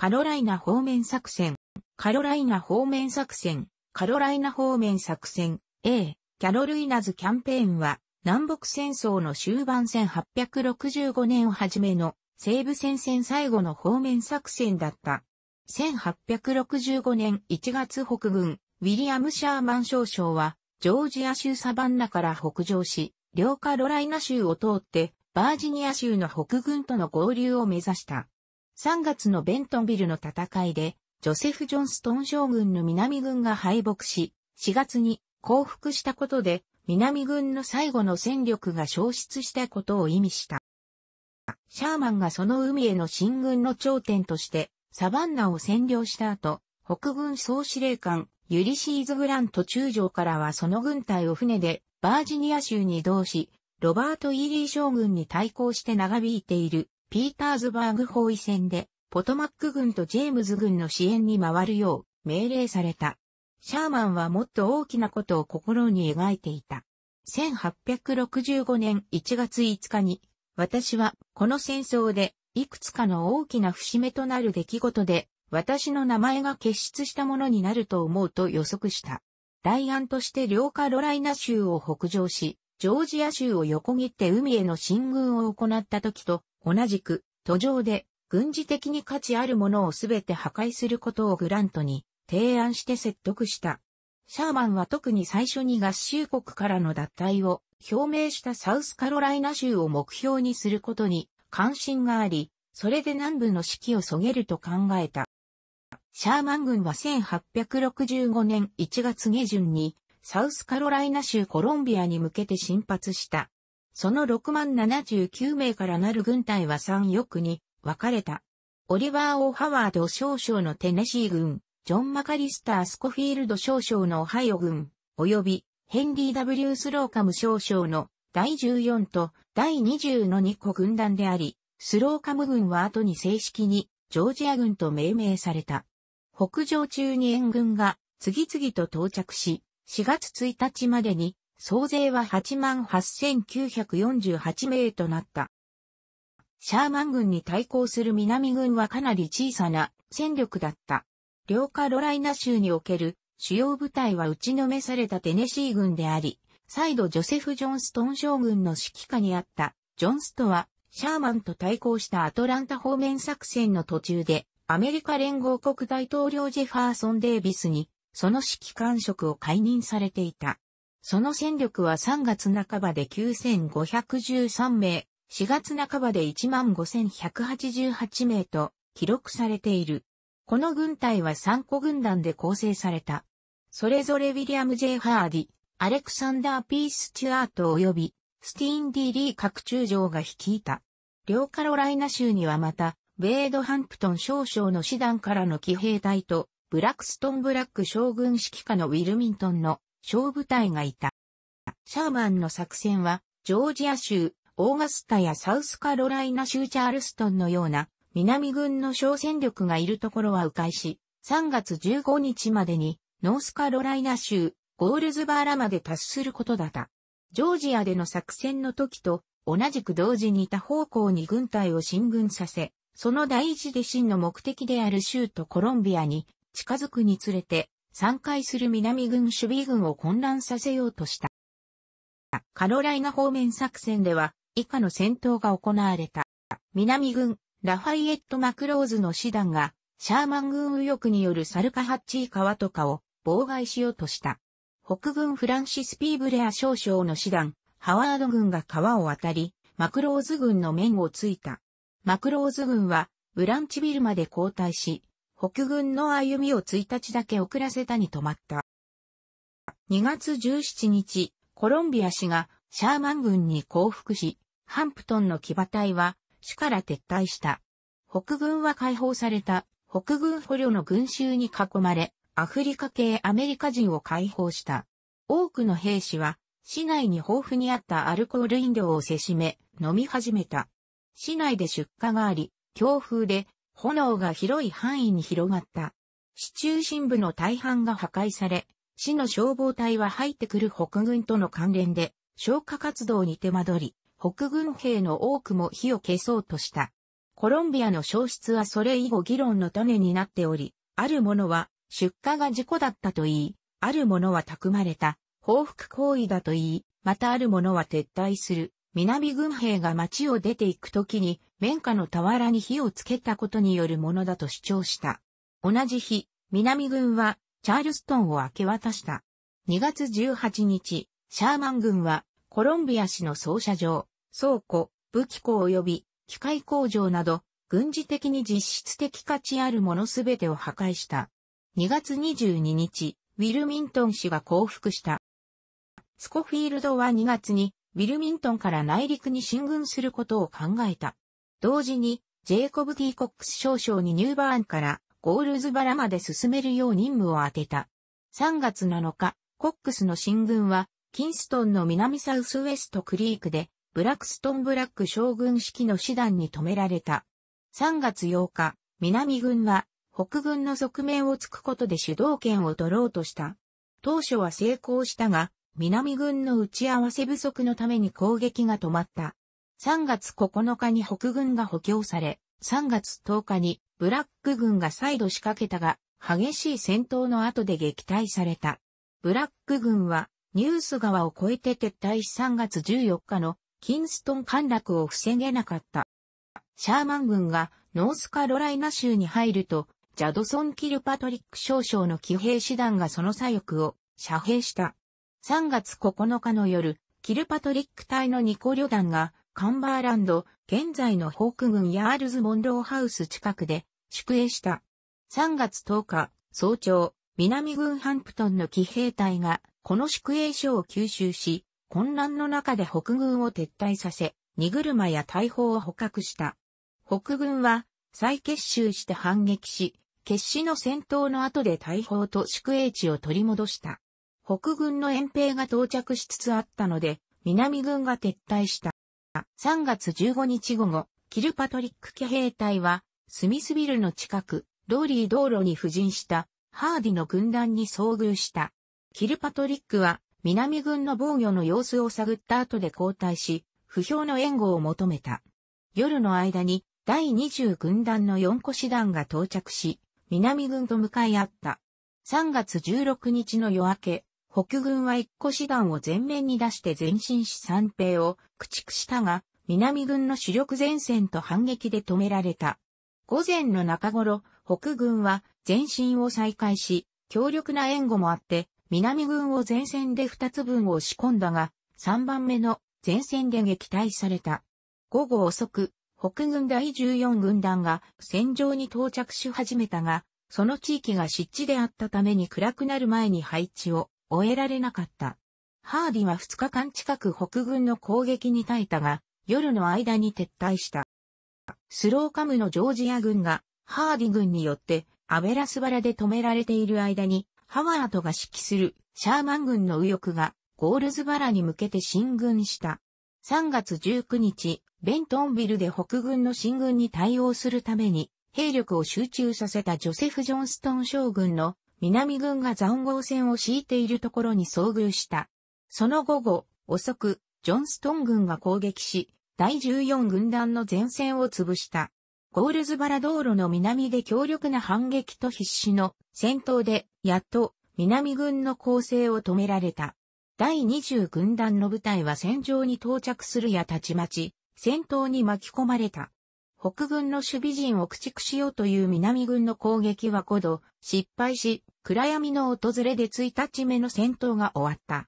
カロライナ方面作戦、カロライナ方面作戦、カロライナ方面作戦、A、キャロルイナズキャンペーンは、南北戦争の終盤1865年をはじめの西部戦線最後の方面作戦だった。1865年1月北軍、ウィリアム・シャーマン少将は、ジョージア州サバンナから北上し、両カロライナ州を通って、バージニア州の北軍との合流を目指した。3月のベントンビルの戦いで、ジョセフ・ジョンストン将軍の南軍が敗北し、4月に降伏したことで、南軍の最後の戦力が消失したことを意味した。シャーマンがその海への進軍の頂点として、サバンナを占領した後、北軍総司令官、ユリシーズ・グラント中将からはその軍隊を船でバージニア州に移動し、ロバート・イーリー将軍に対抗して長引いているピーターズバーグ包囲戦で、ポトマック軍とジェームズ軍の支援に回るよう命令された。シャーマンはもっと大きなことを心に描いていた。1865年1月5日に、私はこの戦争でいくつかの大きな節目となる出来事で、私の名前が結出したものになると思うと予測した。大案として両カロライナ州を北上し、ジョージア州を横切って海への進軍を行った時と同じく、途上で、軍事的に価値あるものをすべて破壊することをグラントに提案して説得した。シャーマンは特に最初に合衆国からの脱退を表明したサウスカロライナ州を目標にすることに関心があり、それで南部の士気をそげると考えた。シャーマン軍は1865年1月下旬にサウスカロライナ州コロンビアに向けて進発した。その6万79名からなる軍隊は3翼に分かれた。オリバー・オ・ハワード少将のテネシー軍、ジョン・マカリスター・スコフィールド少将のオハイオ軍、及びヘンリー・ W・ スローカム少将の第14と第20の2個軍団であり、スローカム軍は後に正式にジョージア軍と命名された。北上中に援軍が次々と到着し、4月1日までに総勢は88,948名となった。シャーマン軍に対抗する南軍はかなり小さな戦力だった。両カロライナ州における主要部隊は打ちのめされたテネシー軍であり、再度ジョセフ・ジョンストン将軍の指揮下にあったジョンストはシャーマンと対抗したアトランタ方面作戦の途中でアメリカ連合国大統領ジェファーソン・デイビスにその指揮官職を解任されていた。その戦力は3月半ばで9513名、4月半ばで15188名と記録されている。この軍隊は3個軍団で構成された。それぞれウィリアム・ J・ ハーディ、アレクサンダー・ピースチュアート及びスティーン・ディ・リー各中将が率いた。両カロライナ州にはまた、ベード・ハンプトン少将の師団からの騎兵隊と、ブラックストン・ブラック将軍指揮下のウィルミントンの小部隊がいた。シャーマンの作戦は、ジョージア州、オーガスタやサウスカロライナ州チャールストンのような、南軍の小戦力がいるところは迂回し、3月15日までに、ノースカロライナ州、ゴールズバーラまで達することだった。ジョージアでの作戦の時と、同じく同時に他方向に軍隊を進軍させ、その第一で真の目的である州とコロンビアに近づくにつれて、散開する南軍守備軍を混乱させようとした。カロライナ方面作戦では、以下の戦闘が行われた。南軍、ラファイエット・マクローズの師団が、シャーマン軍右翼によるサルカハッチー川とかを妨害しようとした。北軍フランシス・ピーブレア少将の師団、ハワード軍が川を渡り、マクローズ軍の面をついた。マクローズ軍は、ブランチビルまで交代し、北軍の歩みを1日だけ遅らせたに止まった。2月17日、コロンビア氏がシャーマン軍に降伏し、ハンプトンの騎馬隊は市から撤退した。北軍は解放された北軍捕虜の群衆に囲まれ、アフリカ系アメリカ人を解放した。多くの兵士は市内に豊富にあったアルコール飲料をせしめ飲み始めた。市内で出荷があり、強風で炎が広い範囲に広がった。市中心部の大半が破壊され、市の消防隊は入ってくる北軍との関連で消火活動に手間取り、北軍兵の多くも火を消そうとした。コロンビアの消失はそれ以後議論の種になっており、あるものは出荷が事故だったと言い、あるものはたくまれた報復行為だと言い、またあるものは撤退する南軍兵が町を出て行くときに、綿花の俵に火をつけたことによるものだと主張した。同じ日、南軍は、チャールストンを明け渡した。2月18日、シャーマン軍は、コロンビア市の操車場、倉庫、武器庫及び、機械工場など、軍事的に実質的価値あるものすべてを破壊した。2月22日、ウィルミントン氏が降伏した。スコフィールドは2月にウィルミントンから内陸に進軍することを考えた。同時に、ジェイコブ・ティーコックス少将にニューバーンからゴールズバラまで進めるよう任務を当てた。3月7日、コックスの進軍は、キンストンの南サウスウェストクリークで、ブラックストンブラック将軍式の師団に止められた。3月8日、南軍は、北軍の側面を突くことで主導権を取ろうとした。当初は成功したが、南軍の打ち合わせ不足のために攻撃が止まった。3月9日に北軍が補強され、3月10日にブラック軍が再度仕掛けたが、激しい戦闘の後で撃退された。ブラック軍はニュース川を越えて撤退し3月14日のキンストン陥落を防げなかった。シャーマン軍がノースカロライナ州に入ると、ジャドソン・キルパトリック少将の騎兵師団がその左翼を遮蔽した。3月9日の夜、キルパトリック隊の2個旅団が、カンバーランド、現在のホーク軍ヤールズ・モンローハウス近くで、宿営した。3月10日、早朝、南軍ハンプトンの騎兵隊が、この宿営所を吸収し、混乱の中で北軍を撤退させ、荷車や大砲を捕獲した。北軍は、再結集して反撃し、決死の戦闘の後で大砲と宿営地を取り戻した。北軍の遠兵が到着しつつあったので、南軍が撤退した。3月15日午後、キルパトリック家兵隊は、スミスビルの近く、ローリー道路に布陣した、ハーディの軍団に遭遇した。キルパトリックは、南軍の防御の様子を探った後で交代し、不評の援護を求めた。夜の間に、第20軍団の4個師団が到着し、南軍と向かい合った。3月16日の夜明け、北軍は一個師団を前面に出して前進し三平を駆逐したが、南軍の主力前線と反撃で止められた。午前の中頃、北軍は前進を再開し、強力な援護もあって、南軍を前線で2つ分を押し込んだが、3番目の前線で撃退された。午後遅く、北軍第14軍団が戦場に到着し始めたが、その地域が湿地であったために暗くなる前に配置を終えられなかった。ハーディは2日間近く北軍の攻撃に耐えたが、夜の間に撤退した。スローカムのジョージア軍が、ハーディ軍によって、アベラスバラで止められている間に、ハワートが指揮するシャーマン軍の右翼がゴールズバラに向けて進軍した。3月19日、ベントンビルで北軍の進軍に対応するために兵力を集中させたジョセフ・ジョンストン将軍の南軍が残壕戦を敷いているところに遭遇した。その午後、遅く、ジョンストン軍が攻撃し、第14軍団の前線を潰した。ゴールズバラ道路の南で強力な反撃と必死の戦闘で、やっと南軍の攻勢を止められた。第20軍団の部隊は戦場に到着するやたちまち、戦闘に巻き込まれた。北軍の守備陣を駆逐しようという南軍の攻撃は5度失敗し、暗闇の訪れで1日目の戦闘が終わった。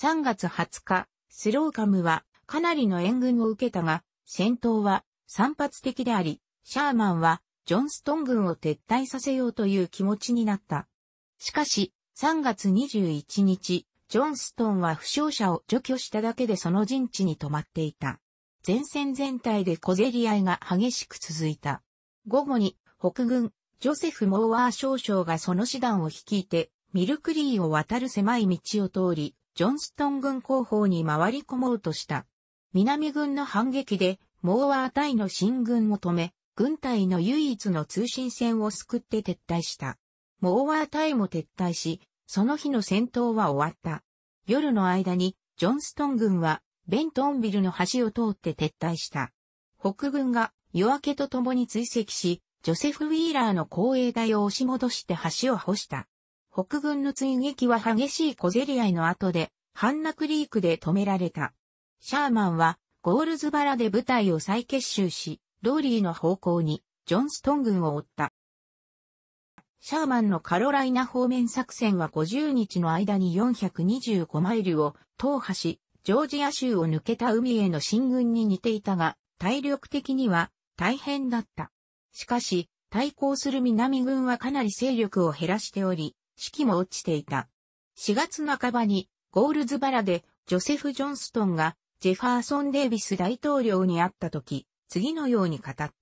3月20日、スローカムはかなりの援軍を受けたが、戦闘は散発的であり、シャーマンはジョンストン軍を撤退させようという気持ちになった。しかし、3月21日、ジョンストンは負傷者を除去しただけでその陣地に止まっていた。前線全体で小競り合いが激しく続いた。午後に、北軍、ジョセフ・モーワー少将がその師団を率いて、ミルクリーを渡る狭い道を通り、ジョンストン軍後方に回り込もうとした。南軍の反撃で、モーワー隊の進軍を止め、軍隊の唯一の通信線を救って撤退した。モーワー隊も撤退し、その日の戦闘は終わった。夜の間に、ジョンストン軍はベントンビルの橋を通って撤退した。北軍が夜明けと共に追跡し、ジョセフ・ウィーラーの公衛隊を押し戻して橋を干した。北軍の追撃は激しい小競り合いの後で、ハンナクリークで止められた。シャーマンは、ゴールズバラで部隊を再結集し、ローリーの方向に、ジョンストン軍を追った。シャーマンのカロライナ方面作戦は50日の間に425マイルを踏破し、ジョージア州を抜けた海への進軍に似ていたが、体力的には大変だった。しかし、対抗する南軍はかなり勢力を減らしており、士気も落ちていた。4月半ばに、ゴールズバラで、ジョセフ・ジョンストンが、ジェファーソン・デイビス大統領に会った時、次のように語った。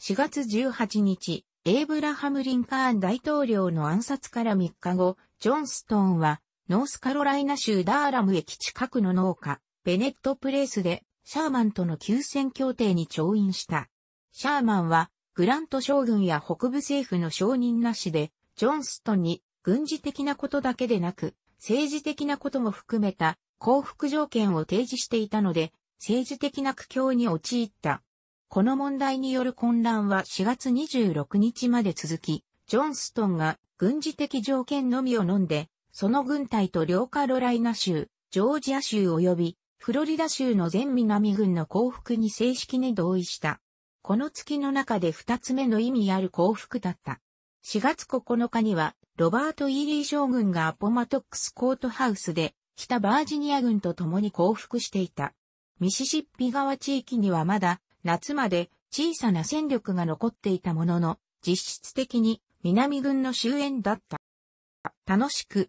4月18日、エイブラハム・リンカーン大統領の暗殺から3日後、ジョンストンはノースカロライナ州ダーラム駅近くの農家、ベネットプレイスで、シャーマンとの休戦協定に調印した。シャーマンは、グラント将軍や北部政府の承認なしで、ジョンストンに軍事的なことだけでなく、政治的なことも含めた幸福条件を提示していたので、政治的な苦境に陥った。この問題による混乱は4月26日まで続き、ジョンストンが軍事的条件のみを飲んでその軍隊と両カロライナ州、ジョージア州及び、フロリダ州の全南軍の降伏に正式に同意した。この月の中で二つ目の意味ある降伏だった。4月9日には、ロバート・イーリー将軍がアポマトックスコートハウスで、北バージニア軍と共に降伏していた。ミシシッピ川地域にはまだ、夏まで小さな戦力が残っていたものの、実質的に南軍の終焉だった。楽しく、